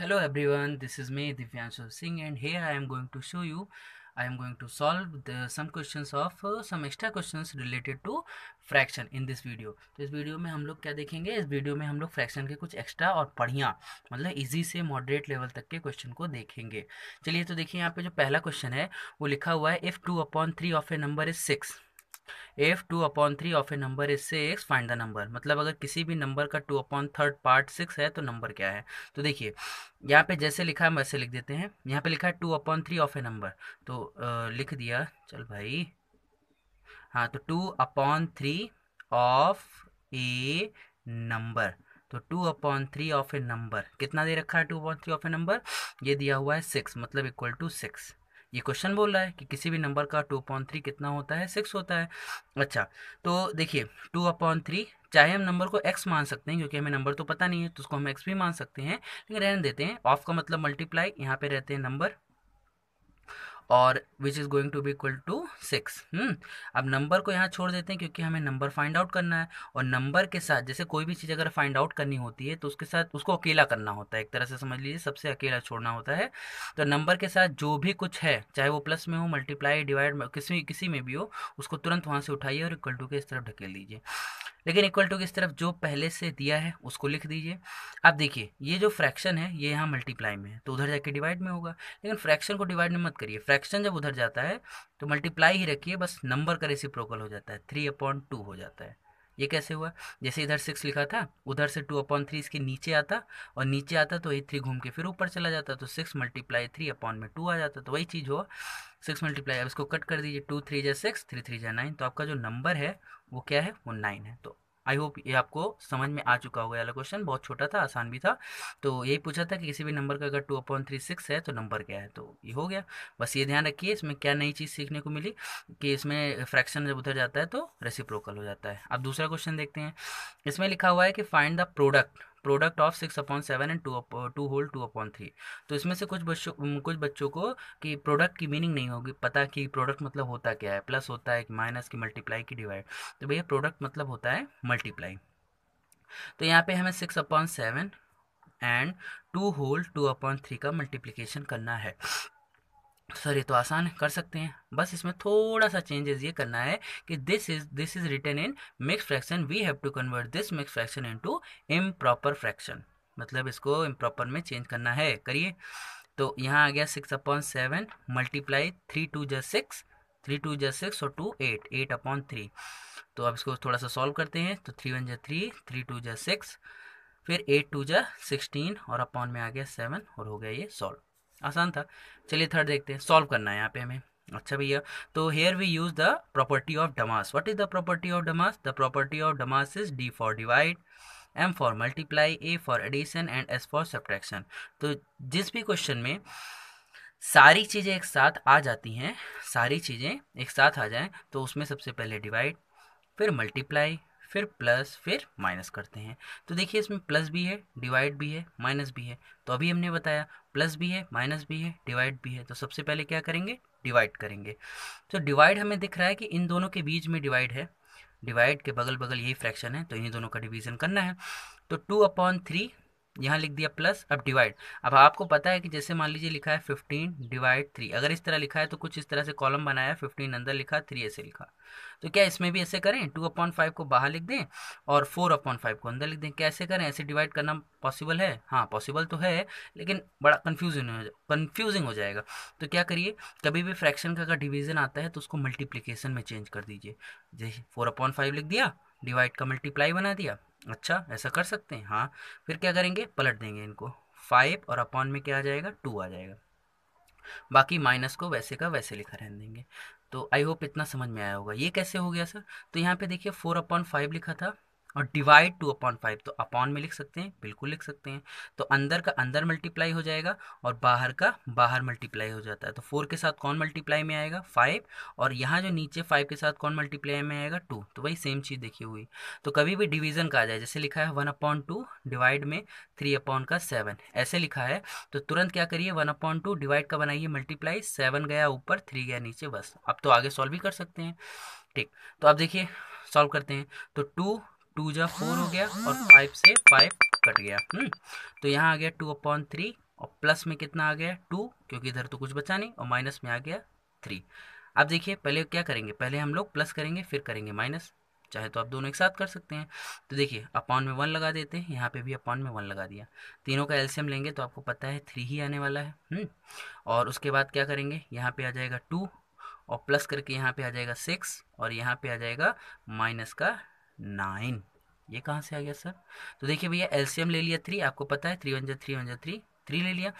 Hello everyone this is me Singh Singh and I I am going to show you I am going to solve the some question of some extra question related to fraction in this video तो इस video में हम लोग क्या देखेंगे इस video में हम लोग फ्रैक्शन के कुछ एक्स्ट्रा और बढ़िया मतलब ईजी से मॉडरेट लेवल तक के क्वेश्चन को देखेंगे चलिए तो देखिए यहाँ पे जो पहला क्वेश्चन है वो लिखा हुआ है if two upon three of a number is six if two upon three of a number is six find the number मतलब अगर किसी भी नंबर का two upon third part six है तो नंबर क्या है तो देखिए यहाँ पे जैसे लिखा है वैसे लिख देते हैं यहाँ पे लिखा है two upon three of a number तो आ, लिख दिया चल भाई हाँ तो two upon three of a number तो two upon three of a number कितना दे रखा है two upon three of a number ये दिया हुआ है सिक्स मतलब इक्वल टू सिक्स ये क्वेश्चन बोल रहा है कि किसी भी नंबर का टू अपॉइंट थ्री कितना होता है सिक्स होता है अच्छा तो देखिए टू अपॉइंट थ्री चाहे हम नंबर को एक्स मान सकते हैं क्योंकि हमें नंबर तो पता नहीं है तो उसको हम एक्स भी मान सकते हैं लेकिन रहने देते हैं ऑफ का मतलब मल्टीप्लाई यहाँ पे रहते हैं नंबर और which is going to be equal to six अब नंबर को यहाँ छोड़ देते हैं क्योंकि हमें नंबर फाइंड आउट करना है और नंबर के साथ जैसे कोई भी चीज़ अगर फाइंड आउट करनी होती है तो उसके साथ उसको अकेला करना होता है एक तरह से समझ लीजिए सबसे अकेला छोड़ना होता है तो नंबर के साथ जो भी कुछ है चाहे वो प्लस में हो मल्टीप्लाई डिवाइड किसी किसी में भी हो उसको तुरंत वहाँ से उठाइए और इक्वल टू के इस तरफ ढकेल लीजिए लेकिन इक्वल टू किस तरफ जो पहले से दिया है उसको लिख दीजिए अब देखिए ये जो फ्रैक्शन है ये यहाँ मल्टीप्लाई में है तो उधर जाके डिवाइड में होगा लेकिन फ्रैक्शन को डिवाइड में मत करिए फ्रैक्शन जब उधर जाता है तो मल्टीप्लाई ही रखिए बस नंबर का रेसी हो जाता है थ्री अपॉइंट टू हो जाता है ये कैसे हुआ जैसे इधर सिक्स लिखा था उधर से टू अपॉन थ्री इसके नीचे आता और नीचे आता तो ये थ्री घूम के फिर ऊपर चला जाता तो सिक्स मल्टीप्लाई थ्री अपॉन में टू आ जाता तो वही चीज़ हुआ सिक्स मल्टीप्लाई अब इसको कट कर दीजिए टू थ्री जै सिक्स थ्री थ्री जै नाइन तो आपका जो नंबर है वो क्या है वो नाइन है तो आई होप ये आपको समझ में आ चुका होगा अला क्वेश्चन बहुत छोटा था आसान भी था तो यही पूछा था कि किसी भी नंबर का अगर टू अपॉइंट थ्री सिक्स है तो नंबर क्या है तो ये हो गया बस ये ध्यान रखिए इसमें क्या नई चीज़ सीखने को मिली कि इसमें फ्रैक्शन जब उधर जाता है तो रेसिप्रोकल हो जाता है अब दूसरा क्वेश्चन देखते हैं इसमें लिखा हुआ है कि find the product product of six upon seven and two two whole two upon three तो इसमें से कुछ बच्चों कुछ बच्चों को कि प्रोडक्ट की मीनिंग नहीं होगी पता कि प्रोडक्ट मतलब होता क्या है प्लस होता है माइनस की मल्टीप्लाई की डिवाइड तो भैया प्रोडक्ट मतलब होता है मल्टीप्लाई तो यहाँ पे हमें six upon seven and two whole two upon three का मल्टीप्लीकेशन करना है सर ये तो आसान है कर सकते हैं बस इसमें थोड़ा सा चेंजेस ये करना है कि this is this is written in mix fraction we have to convert this mix fraction improper fraction मतलब इसको इम्प्रॉपर में चेंज करना है करिए तो यहाँ आ गया six upon seven multiply three two जस सिक्स थ्री टू जस सिक्स और two eight eight upon three तो अब इसको थोड़ा सा सॉल्व करते हैं तो थ्री वन जै थ्री थ्री टू जै सिक्स फिर एट टू जै सिक्सटीन और अपॉन में आ गया सेवन और हो गया ये सॉल्व आसान था चलिए थर्ड देखते हैं सॉल्व करना है यहाँ पे हमें अच्छा भैया तो here we use the property of DMAS what is the property of DMAS the property of DMAS is D for divide M for multiply A for addition and S for subtraction तो जिस भी question में सारी चीज़ें एक साथ आ जाती हैं सारी चीज़ें एक साथ आ जाएँ तो उसमें सबसे पहले डिवाइड फिर मल्टीप्लाई फिर प्लस फिर माइनस करते हैं तो देखिए इसमें प्लस भी है डिवाइड भी है माइनस भी है तो अभी हमने बताया प्लस भी है माइनस भी है डिवाइड भी है तो सबसे पहले क्या करेंगे डिवाइड करेंगे तो डिवाइड हमें दिख रहा है कि इन दोनों के बीच में डिवाइड है डिवाइड के बगल बगल यही फ्रैक्शन है तो इन्हीं दोनों का डिवीजन करना है तो टू अपॉन थ्री यहाँ लिख दिया प्लस अब डिवाइड अब आपको पता है कि जैसे मान लीजिए लिखा है फिफ्टीन डिवाइड थ्री अगर इस तरह लिखा है तो कुछ इस तरह से कॉलम बनाया फिफ्टीन अंदर लिखा थ्री ऐसे लिखा तो क्या इसमें भी ऐसे करें टू अपॉइंट फाइव को बाहर लिख दें और फोर अपॉइंट फाइव को अंदर लिख दें कैसे करें ऐसे डिवाइड करना पॉसिबल है हाँ पॉसिबल तो है लेकिन बड़ा कन्फ्यूजन हो कन्फ्यूजिंग हो जाएगा तो क्या करिए कभी भी फ्रैक्शन का अगर डिवीजन आता है तो उसको मल्टीप्लीकेशन में चेंज कर दीजिए जैसे फोर अपॉइंट फाइव लिख दिया डिवाइड का मल्टीप्लाई बना दिया अच्छा ऐसा कर सकते हैं हाँ फिर क्या करेंगे पलट देंगे इनको फाइव और अपॉन में क्या आ जाएगा टू आ जाएगा बाकी माइनस को वैसे का वैसे लिखा रहने देंगे तो आई होप इतना समझ में आया होगा ये कैसे हो गया सर तो यहाँ पे देखिए फोर अपॉन फाइव लिखा था और डिवाइड टू अपॉन फाइव तो अपॉन में लिख सकते हैं बिल्कुल लिख सकते हैं तो अंदर का अंदर मल्टीप्लाई हो जाएगा और बाहर का बाहर मल्टीप्लाई हो जाता है तो फोर के साथ कौन मल्टीप्लाई में आएगा फाइव और यहाँ जो नीचे फाइव के साथ कौन मल्टीप्लाई में आएगा टू तो वही सेम चीज़ देखी हुई तो कभी भी डिवीजन का आ जाए जैसे लिखा है वन अपॉन टू डिवाइड में थ्री अपॉन का सेवन ऐसे लिखा है तो तुरंत क्या करिए वन अपॉन टू डिवाइड का बनाइए मल्टीप्लाई सेवन गया ऊपर थ्री गया नीचे बस अब तो आगे सॉल्व भी कर सकते हैं ठीक तो अब देखिए सॉल्व करते हैं तो टू टू जा फोर हो गया और हाँ। फाइव से फाइव कट गया हम्म। तो यहाँ आ गया टू अपॉन थ्री और प्लस में कितना आ गया टू क्योंकि इधर तो कुछ बचा नहीं और माइनस में आ गया थ्री अब देखिए पहले क्या करेंगे पहले हम लोग प्लस करेंगे फिर करेंगे माइनस चाहे तो आप दोनों एक साथ कर सकते हैं तो देखिए अपॉन में वन लगा देते हैं यहाँ पे भी अपॉन में वन लगा दिया तीनों का एल्सियम लेंगे तो आपको पता है थ्री ही आने वाला है हुँ? हम्म। और उसके बाद क्या करेंगे यहाँ पे आ जाएगा टू और प्लस करके यहाँ पे आ जाएगा सिक्स और यहाँ पे आ जाएगा माइनस का नाइन ये कहाँ से आ गया सर तो देखिए भैया एलसीएम ले लिया थ्री आपको पता है थ्री वन जा थ्री वन जा थ्री थ्री ले लिया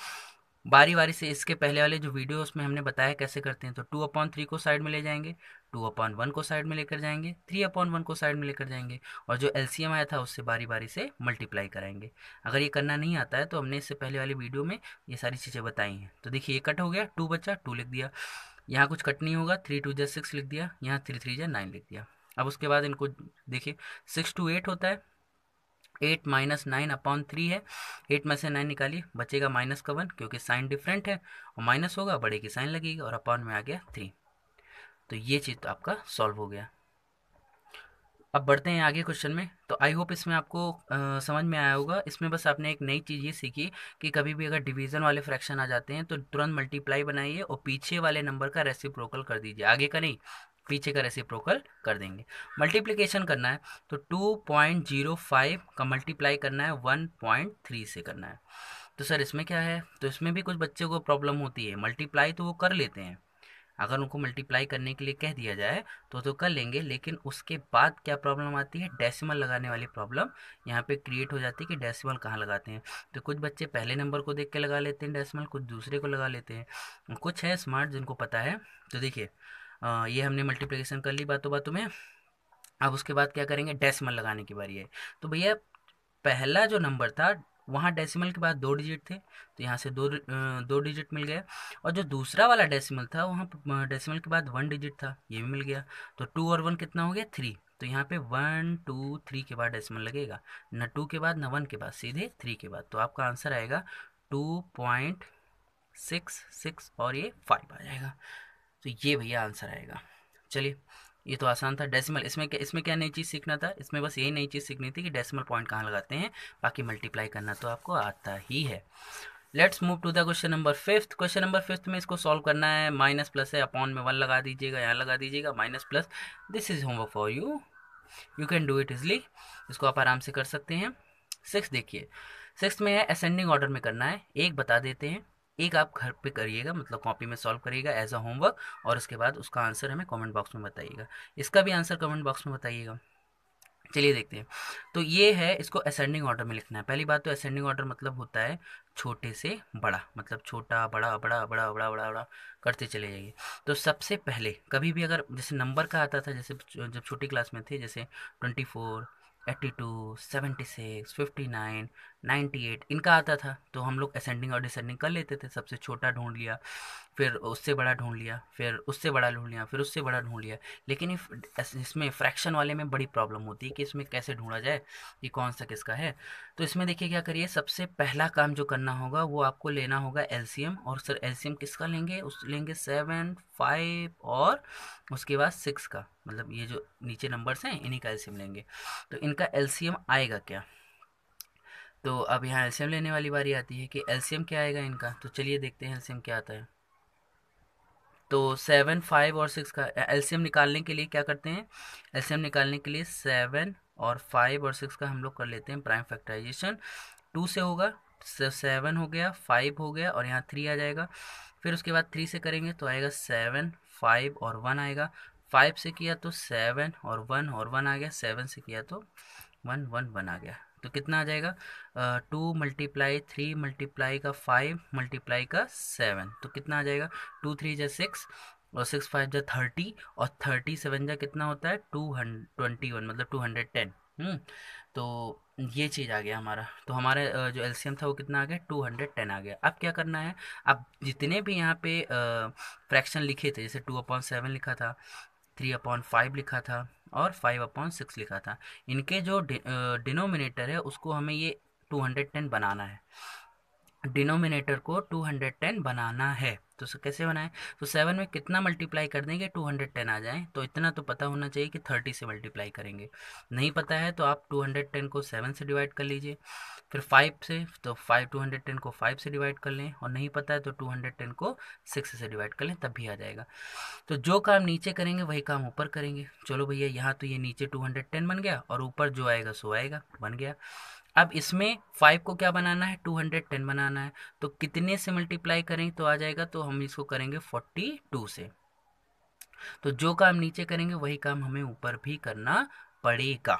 बारी बारी से इसके पहले वाले जो वीडियो उसमें हमने बताया कैसे करते हैं तो टू अपॉन थ्री को साइड में ले जाएंगे टू अपॉन वन को साइड में लेकर जाएंगे थ्री अपॉन वन को साइड में लेकर जाएंगे और जो एलसीएम आया था उससे बारी बारी से मल्टीप्लाई कराएंगे अगर ये करना नहीं आता है तो हमने इससे पहले वाली वीडियो में ये सारी चीज़ें बताई हैं तो देखिए ये कट हो गया टू बचा टू लिख दिया यहाँ कुछ कट नहीं होगा थ्री टू जै सिक्स लिख दिया यहाँ थ्री थ्री जै नाइन लिख दिया अब उसके बाद इनको देखिए सिक्स टू एट होता है eight minus nine upon three है एट में से नाइन निकालिए बचेगा माइनस का वन क्योंकि साइन डिफरेंट है और माइनस होगा बड़े की साइन लगेगी और अपॉन में आ गया थ्री तो ये चीज़ तो आपका सॉल्व हो गया अब बढ़ते हैं आगे क्वेश्चन में तो आई होप इसमें आपको आ, समझ में आया होगा इसमें बस आपने एक नई चीज़ ये सीखी कि कभी भी अगर डिवीज़न वाले फ्रैक्शन आ जाते हैं तो तुरंत मल्टीप्लाई बनाइए और पीछे वाले नंबर का रेसिप्रोकल कर दीजिए आगे का नहीं पीछे का रेसिप्रोकल कर देंगे मल्टीप्लिकेशन करना है तो टू पॉइंट जीरो फाइव का मल्टीप्लाई करना है वन पॉइंट थ्री से करना है तो सर इसमें क्या है तो इसमें भी कुछ बच्चों को प्रॉब्लम होती है मल्टीप्लाई तो वो कर लेते हैं अगर उनको मल्टीप्लाई करने के लिए कह दिया जाए तो तो कर लेंगे लेकिन उसके बाद क्या प्रॉब्लम आती है डेसिमल लगाने वाली प्रॉब्लम यहाँ पे क्रिएट हो जाती है कि डेसिमल कहाँ लगाते हैं तो कुछ बच्चे पहले नंबर को देख के लगा लेते हैं डेसिमल कुछ दूसरे को लगा लेते हैं कुछ है स्मार्ट जिनको पता है तो देखिए ये हमने मल्टीप्लिकेशन कर ली बातों बातों में अब उसके बाद क्या करेंगे डेसिमल लगाने की बारी है तो भैया पहला जो नंबर था वहाँ डेसिमल के बाद दो डिजिट थे तो यहाँ से दो दो डिजिट मिल गया और जो दूसरा वाला डेसिमल था वहाँ डेसिमल के बाद वन डिजिट था ये भी मिल गया तो टू और वन कितना हो गया थ्री तो यहाँ पे वन टू थ्री के बाद डेसिमल लगेगा न टू के बाद न वन के बाद सीधे थ्री के बाद तो आपका आंसर आएगा टू पॉइंट सिक्स सिक्स और ये फाइव आ जाएगा तो ये भैया आंसर आएगा चलिए ये तो आसान था डेसिमल इसमें क्या इसमें क्या नई चीज़ सीखना था इसमें बस यही नई चीज़ सीखनी थी कि डेसिमल पॉइंट कहाँ लगाते हैं बाकी मल्टीप्लाई करना तो आपको आता ही है let's move to the question number fifth question number fifth में इसको सॉल्व करना है माइनस प्लस है अपॉन में वन लगा दीजिएगा यहाँ लगा दीजिएगा minus plus this is homework for you you can do it easily इसको आप आराम से कर सकते हैं सिक्स देखिए सिक्स में है असेंडिंग ऑर्डर में करना है एक बता देते हैं एक आप घर पे करिएगा मतलब कॉपी में सॉल्व करिएगा एज अ होमवर्क और उसके बाद उसका आंसर हमें कमेंट बॉक्स में बताइएगा इसका भी आंसर कमेंट बॉक्स में बताइएगा चलिए देखते हैं तो ये है इसको असेंडिंग ऑर्डर में लिखना है पहली बात तो असेंडिंग ऑर्डर मतलब होता है छोटे से बड़ा मतलब छोटा बड़ा बड़ा बड़ा बड़ा बड़ा बड़ा करते चले जाइए तो सबसे पहले कभी भी अगर जैसे नंबर का आता था जैसे जब छोटी क्लास में थे जैसे twenty four eighty two seventy six fifty nine ninety eight इनका आता था तो हम लोग असेंडिंग और डिसेंडिंग कर लेते थे सबसे छोटा ढूंढ लिया फिर उससे बड़ा ढूंढ लिया फिर उससे बड़ा ढूंढ लिया फिर उससे बड़ा ढूंढ लिया लेकिन इसमें फ्रैक्शन वाले में बड़ी प्रॉब्लम होती है कि इसमें कैसे ढूंढा जाए कि कौन सा किसका है तो इसमें देखिए क्या करिए सबसे पहला काम जो करना होगा वो आपको लेना होगा एल और सर एल किसका लेंगे उस लेंगे सेवन फाइव और उसके बाद सिक्स का मतलब ये जो नीचे नंबर्स हैं इन्हीं का एल लेंगे तो इनका एल आएगा क्या तो अब यहाँ एल्शियम लेने वाली बारी आती है कि एल्शियम क्या आएगा इनका तो चलिए देखते हैं एल्शियम क्या आता है तो सेवन फाइव और सिक्स का एल्शियम निकालने के लिए क्या करते हैं एल्शियम निकालने के लिए सेवन और फाइव और सिक्स का हम लोग कर लेते हैं प्राइम फैक्टराइजेशन टू से होगा सेवन हो गया फाइव हो गया और यहाँ थ्री आ जाएगा फिर उसके बाद थ्री से करेंगे तो आएगा सेवन फाइव और वन आएगा फाइव से किया तो सेवन और वन और वन आ गया सेवन से किया तो वन वन वन आ गया तो कितना आ जाएगा टू मल्टीप्लाई थ्री मल्टीप्लाई का फाइव मल्टीप्लाई का सेवन तो कितना आ जाएगा टू थ्री जै सिक्स और सिक्स फाइव जै थर्टी और थर्टी सेवन जै कितना होता है टू हंड ट्वेंटी वन मतलब टू हंड्रेड टेन हम्म, तो ये चीज़ आ गया हमारा तो हमारा जो एलसीएम था वो कितना आ गया टू हंड्रेड टेन आ गया अब क्या करना है अब जितने भी यहाँ पे फ्रैक्शन लिखे थे जैसे टू अपॉइंट सेवन लिखा था थ्री अपॉइंट फाइव लिखा था और फाइव अपॉन सिक्स लिखा था इनके जो डिनोमिनेटर है उसको हमें ये टू हंड्रेड टेन बनाना है डिनोमिनेटर को 210 बनाना है तो कैसे बनाएं तो सेवन में कितना मल्टीप्लाई कर देंगे 210 आ जाए तो इतना तो पता होना चाहिए कि 30 से मल्टीप्लाई करेंगे नहीं पता है तो आप 210 को सेवन से डिवाइड कर लीजिए फिर फाइव से तो फाइव टू को फाइव से डिवाइड कर लें और नहीं पता है तो 210 को सिक्स से डिवाइड कर लें तब भी आ जाएगा तो जो काम नीचे करेंगे वही काम ऊपर करेंगे चलो भैया यहाँ तो ये नीचे टू बन गया और ऊपर जो आएगा सो आएगा बन गया अब इसमें फाइव को क्या बनाना है टू हंड्रेड टेन बनाना है तो कितने से मल्टीप्लाई करेंगे तो आ जाएगा तो हम इसको करेंगे फोर्टी टू से तो जो काम नीचे करेंगे वही काम हमें ऊपर भी करना पड़ेगा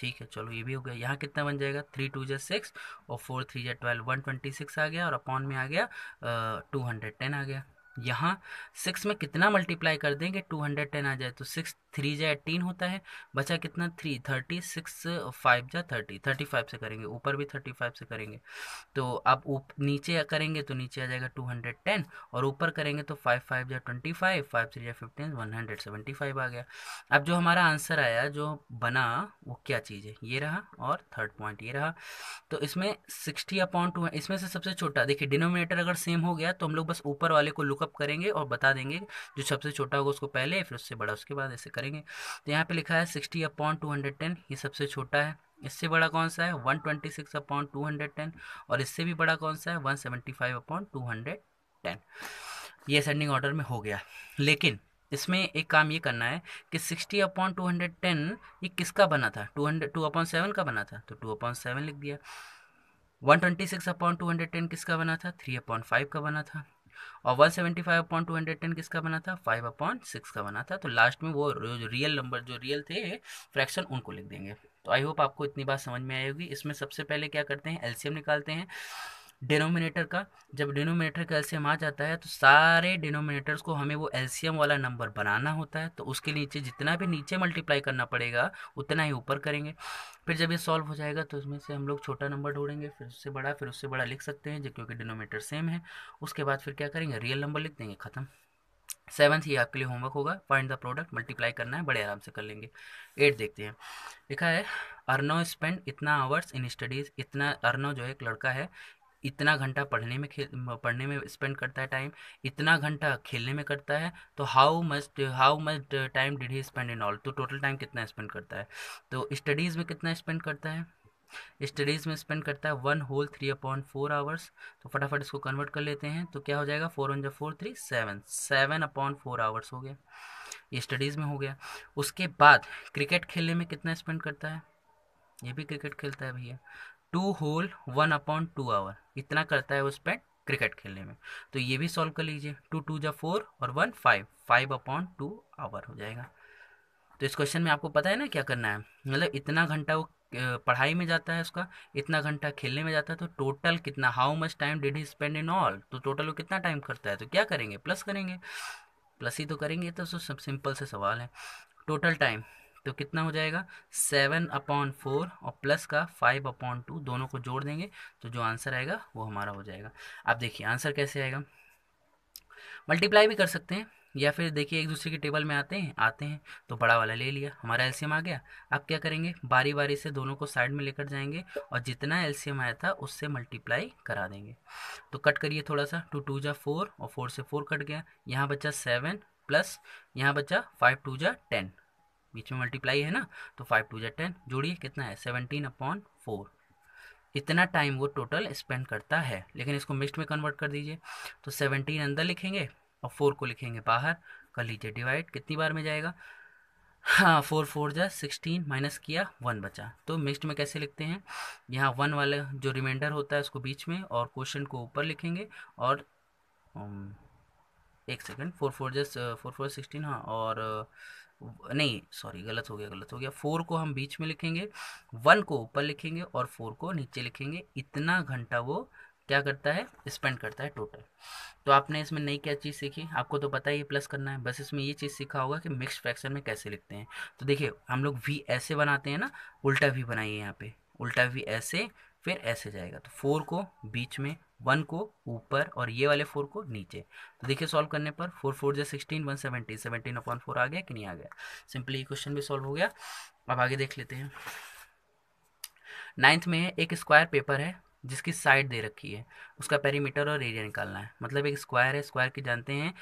ठीक है चलो ये भी हो गया यहाँ कितना बन जाएगा थ्री टू जै सिक्स और फोर थ्री जै ट्वेल्व वन ट्वेंटी सिक्स आ गया और अपॉन में आ गया टू हंड्रेड टेन आ गया यहाँ सिक्स में कितना मल्टीप्लाई कर देंगे टू हंड्रेड टेन आ जाए तो सिक्स थ्री जाए एटीन होता है बचा कितना थ्री थर्टी सिक्स फाइव जाए थर्टी थर्टी फाइव से करेंगे ऊपर भी थर्टी फाइव से करेंगे तो आप उप, नीचे करेंगे तो नीचे आ जाएगा टू हंड्रेड टेन और ऊपर करेंगे तो फाइव फाइव जाए ट्वेंटी फाइव फाइव थ्री जाए fifteen one hundred seventy five आ गया अब जो हमारा आंसर आया जो बना वो क्या चीज़ है ये रहा और थर्ड पॉइंट ये रहा तो इसमें सिक्सटी अपॉन टू इसमें से सबसे छोटा देखिए डिनोमिनेटर अगर सेम हो गया तो हम लोग बस ऊपर वाले को लुक लुकअप करेंगे और बता देंगे जो सबसे छोटा होगा उसको पहले फिर उससे बड़ा उसके बाद ऐसे करेंगे तो यहाँ पे लिखा है sixty upon two hundred ten ये सबसे छोटा है इससे बड़ा कौन सा है one twenty six upon two hundred ten और इससे भी बड़ा कौन सा है one seventy five upon two hundred ten ये असेंडिंग ऑर्डर में हो गया लेकिन इसमें एक काम ये करना है कि sixty upon two hundred ten ये किसका बना था two hundred two upon seven का बना था तो टू अपॉन सेवन लिख दिया one twenty six upon two hundred ten किसका बना था थ्री अपॉन फाइव का बना था और 175 अपॉन टेन किसका बना था 5 अपॉन 6 का बना था तो लास्ट में वो जो रियल नंबर जो रियल थे फ्रैक्शन उनको लिख देंगे तो आई होप आपको इतनी बात समझ में आई होगी इसमें सबसे पहले क्या करते हैं एलसीएम निकालते हैं डिनोमिनेटर का जब डिनोमिनेटर का एल्सियम आ जाता है तो सारे डिनोमिनेटर्स को हमें वो एलसीएम वाला नंबर बनाना होता है तो उसके नीचे जितना भी नीचे मल्टीप्लाई करना पड़ेगा उतना ही ऊपर करेंगे फिर जब ये सॉल्व हो जाएगा तो उसमें से हम लोग छोटा नंबर ढूंढेंगे फिर उससे बड़ा फिर उससे बड़ा लिख सकते हैं जो क्योंकि डिनोमीटर सेम है उसके बाद फिर क्या करेंगे रियल नंबर लिख देंगे ख़त्म सेवन्थ ही आपके लिए होमवर्क होगा फाइंड द प्रोडक्ट मल्टीप्लाई करना है बड़े आराम से कर लेंगे एट देखते हैं लिखा है अर्नो स्पेंड इतना आवर्स इन स्टडीज़ इतना अर्नो जो है एक लड़का है इतना घंटा पढ़ने में खेल पढ़ने में स्पेंड करता है टाइम इतना घंटा खेलने में करता है तो how much how much time did he spend in all तो टोटल टाइम कितना स्पेंड करता है तो स्टडीज़ में कितना स्पेंड करता है स्टडीज़ में स्पेंड करता है one whole three upon four hours तो फटाफट इसको कन्वर्ट कर लेते हैं तो क्या हो जाएगा फोर वन जो four three seven seven upon four hours हो गया ये स्टडीज़ में हो गया उसके बाद क्रिकेट खेलने में कितना स्पेंड करता है ये भी क्रिकेट खेलता है भैया two whole one upon two hour इतना करता है उस पर क्रिकेट खेलने में तो ये भी सॉल्व कर लीजिए टू टू जब फोर और one five five upon two hour हो जाएगा तो इस क्वेश्चन में आपको पता है ना क्या करना है मतलब इतना घंटा वो पढ़ाई में जाता है उसका इतना घंटा खेलने में जाता है तो टोटल कितना how much time did he spend in all तो टोटल वो कितना टाइम करता है तो क्या करेंगे प्लस करेंगे प्लस ही तो करेंगे तो सब सिंपल से सवाल है टोटल टाइम तो कितना हो जाएगा सेवन अपॉन फोर और प्लस का फाइव अपॉन टू दोनों को जोड़ देंगे तो जो आंसर आएगा वो हमारा हो जाएगा आप देखिए आंसर कैसे आएगा मल्टीप्लाई भी कर सकते हैं या फिर देखिए एक दूसरे के टेबल में आते हैं आते हैं तो बड़ा वाला ले लिया हमारा एलसीएम आ गया अब क्या करेंगे बारी बारी से दोनों को साइड में लेकर जाएंगे और जितना एलसीएम आया था उससे मल्टीप्लाई करा देंगे तो कट करिए थोड़ा सा टू टू जा फोर और फोर से फोर कट गया यहाँ बच्चा सेवन प्लस यहाँ बच्चा फाइव टू जा टेन बीच में मल्टीप्लाई है ना तो फाइव टू जै टेन जोड़िए कितना है सेवनटीन अपॉन फोर इतना टाइम वो टोटल स्पेंड करता है लेकिन इसको मिक्सड में कन्वर्ट कर दीजिए तो सेवनटीन अंदर लिखेंगे और फोर को लिखेंगे बाहर कर लीजिए डिवाइड कितनी बार में जाएगा हाँ फोर फोर जा सिक्सटीन माइनस किया वन बचा तो मिक्सड में कैसे लिखते हैं यहाँ वन वाला जो रिमाइंडर होता है उसको बीच में और क्वेश्चन को ऊपर लिखेंगे और um, एक second four four just four four sixteen हाँ और uh, नहीं सॉरी गलत हो गया गलत हो गया फोर को हम बीच में लिखेंगे वन को ऊपर लिखेंगे और फोर को नीचे लिखेंगे इतना घंटा वो क्या करता है स्पेंड करता है टोटल तो आपने इसमें नई क्या चीज़ सीखी आपको तो पता ही है प्लस करना है बस इसमें ये चीज़ सीखा होगा कि मिक्स फ्रैक्शन में कैसे लिखते हैं तो देखिए हम लोग वी ऐसे बनाते हैं ना उल्टा वी बनाइए यहाँ पे उल्टा वी ऐसे फिर ऐसे जाएगा तो फोर को बीच में वन को ऊपर और ये वाले फोर को नीचे तो देखिए सॉल्व करने पर फोर फोर जो sixteen one seventy seventeen upon four आ गया कि नहीं आ गया सिंपली क्वेश्चन भी सॉल्व हो गया अब आगे देख लेते हैं नाइन्थ में एक स्क्वायर पेपर है जिसकी साइड दे रखी है उसका पेरीमीटर और एरिया निकालना है मतलब एक स्क्वायर है स्क्वायर की जानते हैं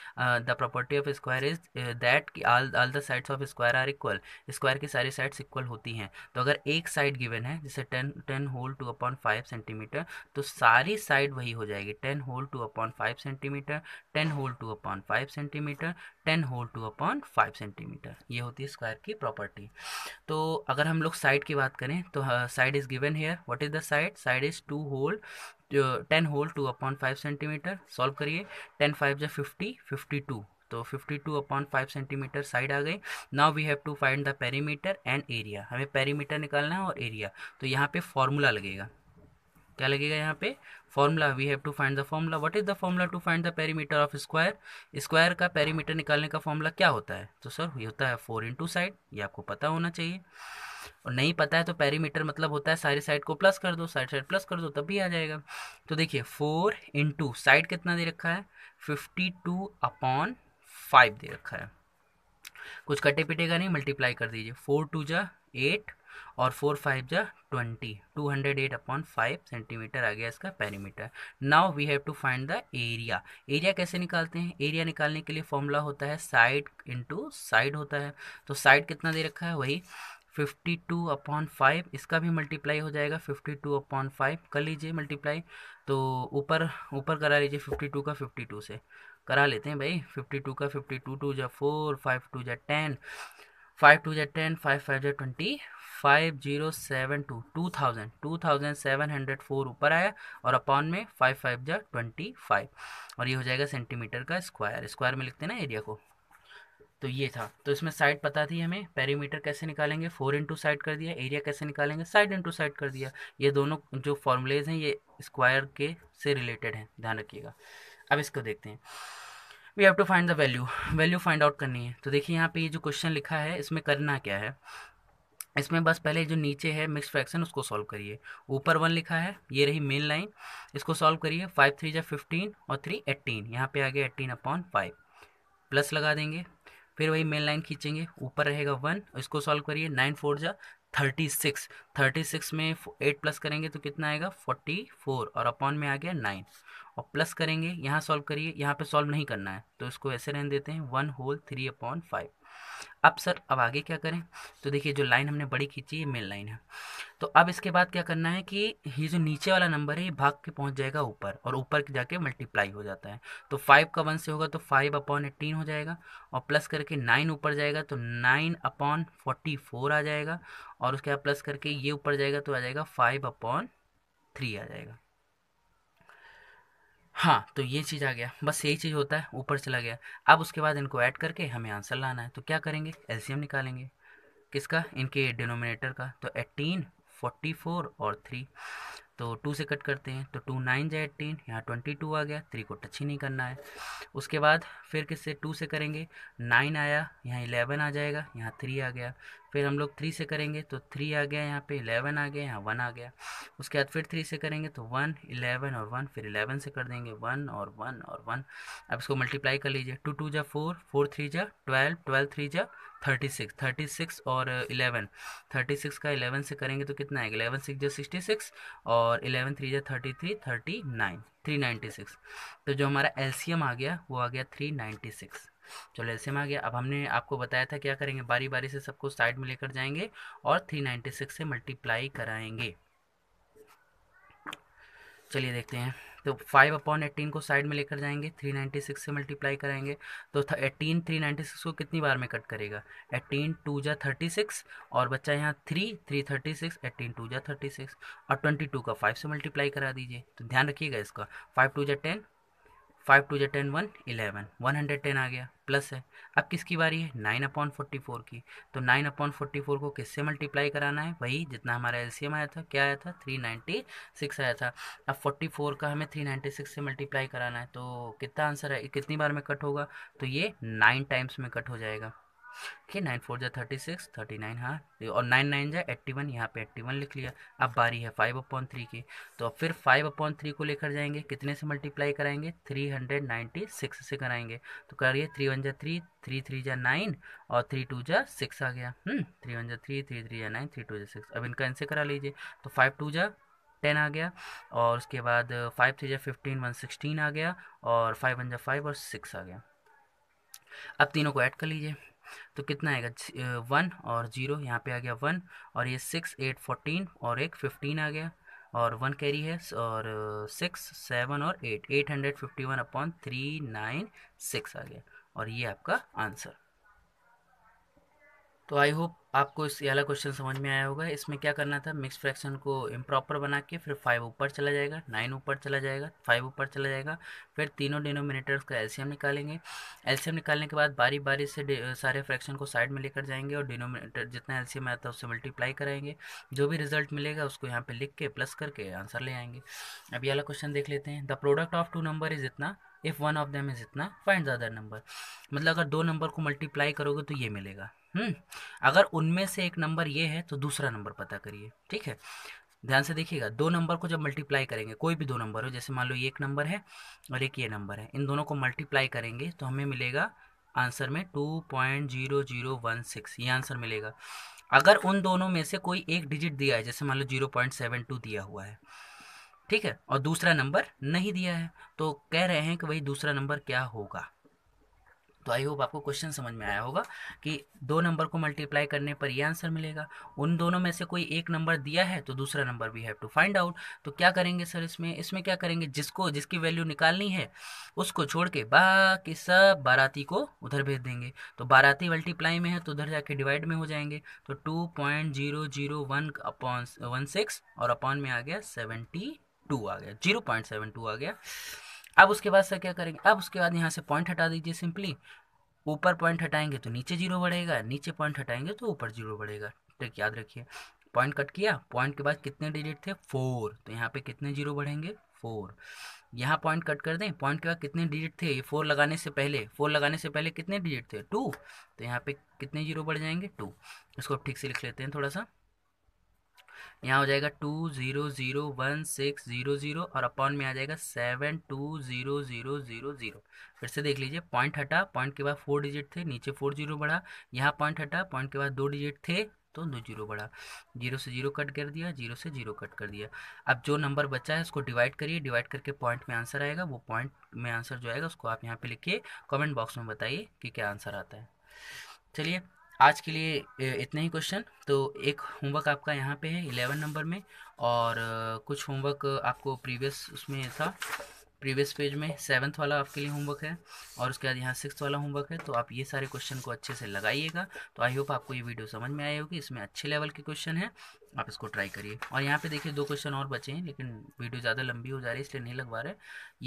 the property of square is that कि all all the sides of square are equal square की सारी साइड्स इक्वल होती हैं तो अगर एक साइड गिवन है जैसे ten ten whole two upon five centimetre तो सारी साइड वही हो जाएगी ten whole two upon five centimetre ten whole two upon five centimetre ten whole two upon five centimetre ये होती है स्क्वायर की प्रॉपर्टी तो अगर हम लोग साइड की बात करें तो side is given here what is the side side is two whole ten whole two upon five centimetre solve करिए टेन फाइव जो फिफ्टी फिफ्टी टू तो 52 two upon five centimetre side आ गई now we have to find the perimeter and area हमें perimeter निकालना है और area तो यहाँ पे फॉर्मूला लगेगा क्या लगेगा यहाँ पे formula we have to find the formula what is the formula to find the perimeter of square square का पेरीमीटर निकालने का फॉर्मूला क्या होता है तो सर ये होता है फोर इंटू साइड ये आपको पता होना चाहिए और नहीं पता है तो पेरीमीटर मतलब होता है सारी साइड को प्लस कर दो साइड साइड प्लस कर दो तब भी आ जाएगा तो देखिए फोर इंटू साइड कितना दे रखा है फिफ्टी टू अपॉन फाइव दे रखा है कुछ कटे पिटेगा नहीं मल्टीप्लाई कर दीजिए फोर टू जा एट और फोर फाइव जा twenty two hundred eight upon five centimetre आ गया इसका perimeter now we have to find the area area कैसे निकालते हैं एरिया निकालने के लिए फॉर्मूला होता है साइड इंटू साइड होता है तो साइड कितना दे रखा है वही फिफ्टी टू अपॉन फाइव इसका भी मल्टीप्लाई हो जाएगा फिफ्टी टू अपॉन फाइव कर लीजिए मल्टीप्लाई तो ऊपर ऊपर करा लीजिए फिफ्टी टू का फिफ्टी टू से करा लेते हैं भाई फिफ्टी टू का फिफ्टी टू टू जै फोर फाइव टू जै टेन फाइव टू जै टेन फाइव फाइव जा twenty five zero seven two two thousand two thousand seven hundred four ऊपर आया और अपॉन में फाइव फाइव जा ट्वेंटी फाइव और ये हो जाएगा सेंटीमीटर का स्क्वायर स्क्वायर में लिखते हैं ना एरिया को तो ये था तो इसमें साइड पता थी हमें पेरीमीटर कैसे निकालेंगे फोर इंटू साइड कर दिया एरिया कैसे निकालेंगे साइड इंटू साइड कर दिया ये दोनों जो फॉर्मूलेज हैं ये स्क्वायर के से रिलेटेड हैं ध्यान रखिएगा अब इसको देखते हैं we have to find the value value find out करनी है तो देखिए यहाँ पे ये जो क्वेश्चन लिखा है इसमें करना क्या है इसमें बस पहले जो नीचे है मिक्स फ्रैक्शन उसको सॉल्व करिए ऊपर वन लिखा है ये रही मेन लाइन इसको सॉल्व करिए फाइव थ्री जै फिफ्टीन और थ्री एट्टीन यहाँ पे आ गया एट्टीन अपॉन फाइव प्लस लगा देंगे फिर वही मेन लाइन खींचेंगे ऊपर रहेगा वन इसको सॉल्व करिए नाइन फोर जा थर्टी सिक्स थर्टी सिक्स में एट प्लस करेंगे तो कितना आएगा फोर्टी फोर और अपॉन में आ गया नाइन और प्लस करेंगे यहाँ सॉल्व करिए यहाँ पे सॉल्व नहीं करना है तो इसको ऐसे रहने देते हैं one whole three upon five अब सर अब आगे क्या करें तो देखिए जो लाइन हमने बड़ी खींची है मेन लाइन है तो अब इसके बाद क्या करना है कि ये जो नीचे वाला नंबर है ये भाग के पहुंच जाएगा ऊपर और ऊपर जाके मल्टीप्लाई हो जाता है तो फाइव का वन से होगा तो फाइव अपॉन एटीन हो जाएगा और प्लस करके नाइन ऊपर जाएगा तो नाइन अपॉन फोर्टी फोर आ जाएगा और उसके बाद प्लस करके ये ऊपर जाएगा तो आ जाएगा फाइव अपॉन थ्री आ जाएगा हाँ तो ये चीज़ आ गया बस यही चीज़ होता है ऊपर चला गया अब उसके बाद इनको ऐड करके हमें आंसर लाना है तो क्या करेंगे एलसीएम निकालेंगे किसका इनके डिनोमिनेटर का तो एटीन फोर्टी फोर और थ्री तो टू से कट करते हैं तो टू नाइन जाए एट्टीन यहाँ ट्वेंटी टू आ गया थ्री को टच ही नहीं करना है उसके बाद फिर किससे टू से करेंगे नाइन आया यहाँ इलेवन आ जाएगा यहाँ थ्री आ गया फिर हम लोग थ्री से करेंगे तो थ्री आ गया यहाँ पे इलेवन आ गया यहाँ वन आ गया उसके बाद फिर थ्री से करेंगे तो वन इलेवन और वन फिर इलेवन से कर देंगे वन और वन और वन अब इसको मल्टीप्लाई कर लीजिए टू टू जा फोर फोर थ्री जा ट्वेल्व ट्वेल्व थ्री जा थर्टी सिक्स थर्टी सिक्स और इलेवन थर्टी सिक्स का इलेवन से करेंगे तो कितना आएगा इलेवन सिक्स जो सिक्सटी सिक्स और इलेवन थ्री जो thirty three thirty nine three ninety six तो जो हमारा एलसीएम आ गया वो आ गया थ्री नाइन्टी सिक्स चलो एलसीएम आ गया अब हमने आपको बताया था क्या करेंगे बारी बारी से सबको साइड में लेकर जाएंगे और थ्री नाइन्टी सिक्स से मल्टीप्लाई कराएंगे चलिए देखते हैं तो फाइव अपॉन एटीन को साइड में लेकर जाएंगे थ्री नाइन्टी सिक्स से मल्टीप्लाई कराएंगे तो एटीन थ्री नाइन्टी सिक्स को कितनी बार में कट करेगा एटीन टू जा थर्टी सिक्स और बच्चा यहाँ three three thirty six eighteen two जा थर्टी सिक्स और ट्वेंटी टू का फाइव से मल्टीप्लाई करा दीजिए तो ध्यान रखिएगा इसका फाइव टू जा टेन फाइव टू जे ten one eleven one hundred ten आ गया प्लस है अब किसकी बारी है नाइन अपॉन फोर्टी फोर की तो नाइन अपॉन फोर्टी फोर को किससे मल्टीप्लाई कराना है वही जितना हमारा एलसीएम आया था क्या आया था थ्री नाइन्टी सिक्स आया था अब फोर्टी फोर का हमें थ्री नाइन्टी सिक्स से मल्टीप्लाई कराना है तो कितना आंसर है कितनी बार में कट होगा तो ये नाइन टाइम्स में कट हो जाएगा है नाइन फोर जा थर्टी सिक्स थर्टी नाइन हाँ और नाइन नाइन जाए एट्टी वन यहाँ पे एट्टी वन लिख लिया अब बारी है फाइव अपॉन थ्री की तो अब फिर फाइव अपॉन थ्री को लेकर जाएंगे कितने से मल्टीप्लाई कराएंगे थ्री हंड्रेड नाइन्टी सिक्स से कराएंगे तो करिए थ्री वन जा थ्री थ्री थ्री जा नाइन और थ्री टू जा सिक्स आ गया थ्री हम्म, वन जा थ्री थ्री थ्री जा नाइन थ्री टू जा सिक्स अब इनका आंसर करा लीजिए तो फाइव टू जा टेन आ गया और उसके बाद फाइव थ्री जा फिफ्टीन वन सिक्सटीन आ गया और फाइव वन जा फाइव और सिक्स आ गया अब तीनों को ऐड कर लीजिए तो कितना आएगा वन और जीरो यहाँ पे आ गया वन और ये सिक्स एट फोर्टीन और एक फिफ्टीन आ गया और वन कैरी है और सिक्स सेवन और eight eight hundred fifty one upon three nine six आ गया और ये आपका आंसर तो आई होप आपको इस वाला क्वेश्चन समझ में आया होगा इसमें क्या करना था मिक्स फ्रैक्शन को इम्प्रॉपर बना के फिर फाइव ऊपर चला जाएगा नाइन ऊपर चला जाएगा फाइव ऊपर चला जाएगा फिर तीनों डिनोमिनेटर्स का एलसीएम निकालेंगे एलसीएम निकालने के बाद बारी बारी से सारे फ्रैक्शन को साइड में लेकर जाएंगे और डिनोमिनेटर जितना एलसीएम आता है उससे मल्टीप्लाई कराएंगे जो भी रिजल्ट मिलेगा उसको यहाँ पर लिख के प्लस करके आंसर ले आएंगे अब ये वाला क्वेश्चन देख लेते हैं the product of two number is इतना if one of them is इतना फाइंड द अदर नंबर मतलब अगर दो नंबर को मल्टीप्लाई करोगे तो ये मिलेगा हम्म, अगर उनमें से एक नंबर ये है तो दूसरा नंबर पता करिए ठीक है ध्यान से देखिएगा दो नंबर को जब मल्टीप्लाई करेंगे कोई भी दो नंबर हो जैसे मान लो ये एक नंबर है और एक ये नंबर है इन दोनों को मल्टीप्लाई करेंगे तो हमें मिलेगा आंसर में two point zero zero one six ये आंसर मिलेगा अगर उन दोनों में से कोई एक डिजिट दिया है जैसे मान लो जीरो पॉइंट सेवन टू दिया हुआ है ठीक है और दूसरा नंबर नहीं दिया है तो कह रहे हैं कि भाई दूसरा नंबर क्या होगा तो आई होप आपको क्वेश्चन समझ में आया होगा कि दो नंबर को मल्टीप्लाई करने पर ये आंसर मिलेगा उन दोनों में से कोई एक नंबर दिया है तो दूसरा number we have to find out तो क्या करेंगे सर इसमें इसमें क्या करेंगे जिसको जिसकी वैल्यू निकालनी है उसको छोड़ के बाकी सब बाराती को उधर भेज देंगे तो बाराती मल्टीप्लाई में है तो उधर जाके डिवाइड में हो जाएंगे तो two point zero zero one upon one six और अपॉन में आ गया सेवेंटी टू आ गया जीरो पॉइंट सेवन टू आ गया अब उसके बाद सर क्या करेंगे अब उसके बाद यहाँ से पॉइंट हटा दीजिए सिंपली ऊपर पॉइंट हटाएंगे तो नीचे जीरो बढ़ेगा नीचे पॉइंट हटाएंगे तो ऊपर जीरो बढ़ेगा ठीक याद रखिए पॉइंट कट किया पॉइंट के बाद कितने डिजिट थे फोर तो यहाँ पे कितने जीरो बढ़ेंगे फोर यहाँ पॉइंट कट कर दें पॉइंट के बाद कितने डिजिट थे ये फोर लगाने से पहले फोर लगाने से पहले कितने डिजिट थे टू तो यहाँ पे कितने जीरो बढ़ जाएंगे टू इसको ठीक से लिख लेते हैं थोड़ा सा यहाँ हो जाएगा two zero zero one six zero zero और अपॉन में आ जाएगा seven two zero zero zero zero फिर से देख लीजिए पॉइंट हटा पॉइंट के बाद फोर डिजिट थे नीचे फोर जीरो बढ़ा यहाँ पॉइंट हटा पॉइंट के बाद दो डिजिट थे तो दो जीरो बढ़ा जीरो से जीरो कट कर दिया जीरो से जीरो कट कर दिया अब जो नंबर बचा है उसको डिवाइड करिए डिवाइड करके पॉइंट में आंसर आएगा वो पॉइंट में आंसर जो आएगा उसको आप यहाँ पे लिखिए कमेंट बॉक्स में बताइए कि क्या आंसर आता है चलिए आज के लिए इतने ही क्वेश्चन तो एक होमवर्क आपका यहाँ पे है इलेवन नंबर में और कुछ होमवर्क आपको प्रीवियस उसमें था प्रीवियस पेज में सेवन्थ वाला आपके लिए होमवर्क है और उसके बाद यहाँ सिक्स वाला होमवर्क है तो आप ये सारे क्वेश्चन को अच्छे से लगाइएगा तो आई होप आपको ये वीडियो समझ में आई होगी इसमें अच्छे लेवल के क्वेश्चन हैं आप इसको ट्राई करिए और यहाँ पे देखिए दो क्वेश्चन और बचे हैं लेकिन वीडियो ज़्यादा लंबी हो जा रही है इसलिए नहीं लगवा रहे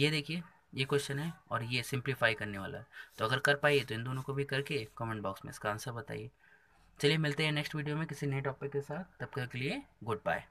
ये देखिए ये क्वेश्चन है और ये सिंप्लीफाई करने वाला है तो अगर कर पाइए तो इन दोनों को भी करके कमेंट बॉक्स में इसका आंसर बताइए चलिए मिलते हैं नेक्स्ट वीडियो में किसी नए टॉपिक के साथ तब तक के लिए गुड बाय